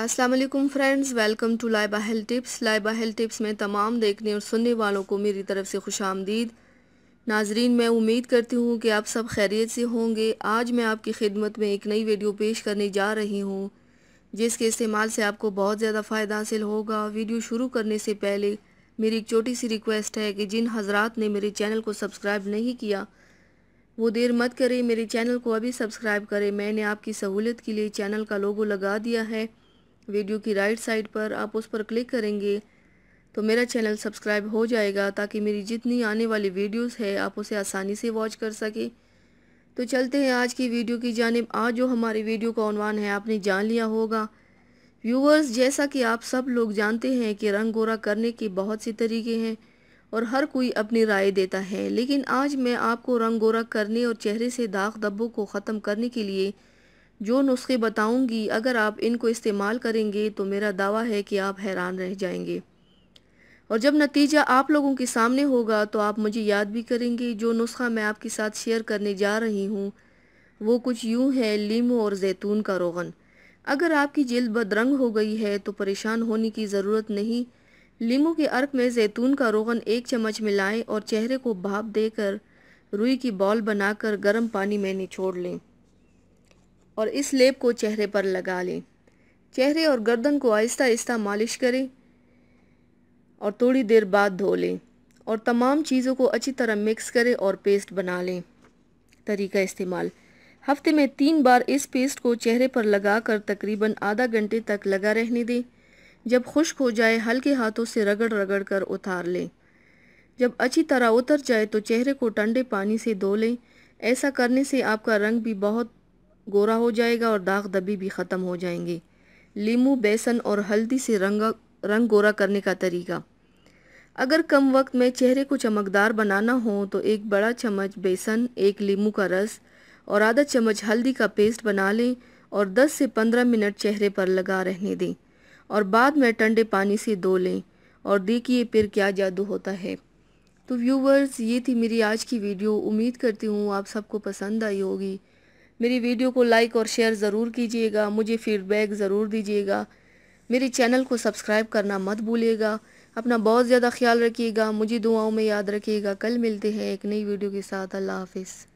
Aslam friends welcome to Laiba health tips Laiba health tips में तमाम देखने और सुनने वालों को मेरी तरफ से खुश आमदीद नाजरीन मैं उम्मीद करती हूँ कि आप सब खैरियत से होंगे आज मैं आपकी खिदमत में एक नई वीडियो पेश करने जा रही हूँ जिसके इस्तेमाल से आपको बहुत ज़्यादा फ़ायदा हासिल होगा वीडियो शुरू करने से पहले मेरी एक छोटी सी रिक्वेस्ट है कि जिन हजरात ने मेरे चैनल को सब्सक्राइब नहीं किया वो देर मत करें मेरे चैनल को अभी सब्सक्राइब करें मैंने आपकी सहूलियत के लिए चैनल का लोगो लगा दिया है वीडियो की राइट साइड पर आप उस पर क्लिक करेंगे तो मेरा चैनल सब्सक्राइब हो जाएगा ताकि मेरी जितनी आने वाली वीडियोस है आप उसे आसानी से वॉच कर सकें तो चलते हैं आज की वीडियो की जानब आज जो हमारी वीडियो का अनवान है आपने जान लिया होगा व्यूवर्स जैसा कि आप सब लोग जानते हैं कि रंग गोरा करने के बहुत से तरीके हैं और हर कोई अपनी राय देता है लेकिन आज मैं आपको रंग गोरा करने और चेहरे से दाग धब्बों को ख़त्म करने के लिए जो नुस्खे बताऊंगी अगर आप इनको इस्तेमाल करेंगे तो मेरा दावा है कि आप हैरान रह जाएंगे और जब नतीजा आप लोगों के सामने होगा तो आप मुझे याद भी करेंगे जो नुस्खा मैं आपके साथ शेयर करने जा रही हूँ वो कुछ यूं है लीम और जैतून का रोगन अगर आपकी जल्द बदरंग हो गई है तो परेशान होने की ज़रूरत नहीं लीमू के अर्क में जैतून का रोगन एक चम्मच मिलाएं और चेहरे को भाप देकर रुई की बॉल बनाकर गर्म पानी में निचोड़ लें और इस लेप को चेहरे पर लगा लें चेहरे और गर्दन को आहिस्ता आहिस्ता मालिश करें और थोड़ी देर बाद धो लें और तमाम चीज़ों को अच्छी तरह मिक्स करें और पेस्ट बना लें तरीका इस्तेमाल हफ्ते में तीन बार इस पेस्ट को चेहरे पर लगा कर तकरीबन आधा घंटे तक लगा रहने दें जब खुश्क हो जाए हल्के हाथों से रगड़ रगड़ कर उतार लें जब अच्छी तरह उतर जाए तो चेहरे को ठंडे पानी से धो लें ऐसा करने से आपका रंग भी बहुत गोरा हो जाएगा और दाग दबी भी ख़त्म हो जाएंगे लीमू बेसन और हल्दी से रंग रंग गोरा करने का तरीका अगर कम वक्त में चेहरे को चमकदार बनाना हो तो एक बड़ा चम्मच बेसन एक लीमू का रस और आधा चम्मच हल्दी का पेस्ट बना लें और 10 से 15 मिनट चेहरे पर लगा रहने दें और बाद में ठंडे पानी से धो लें और देखिए फिर क्या जादू होता है तो व्यूवर्स ये थी मेरी आज की वीडियो उम्मीद करती हूँ आप सबको पसंद आई होगी मेरी वीडियो को लाइक और शेयर ज़रूर कीजिएगा मुझे फीडबैक ज़रूर दीजिएगा मेरे चैनल को सब्सक्राइब करना मत भूलिएगा अपना बहुत ज़्यादा ख्याल रखिएगा मुझे दुआओं में याद रखिएगा कल मिलते हैं एक नई वीडियो के साथ अल्लाह हाफिज़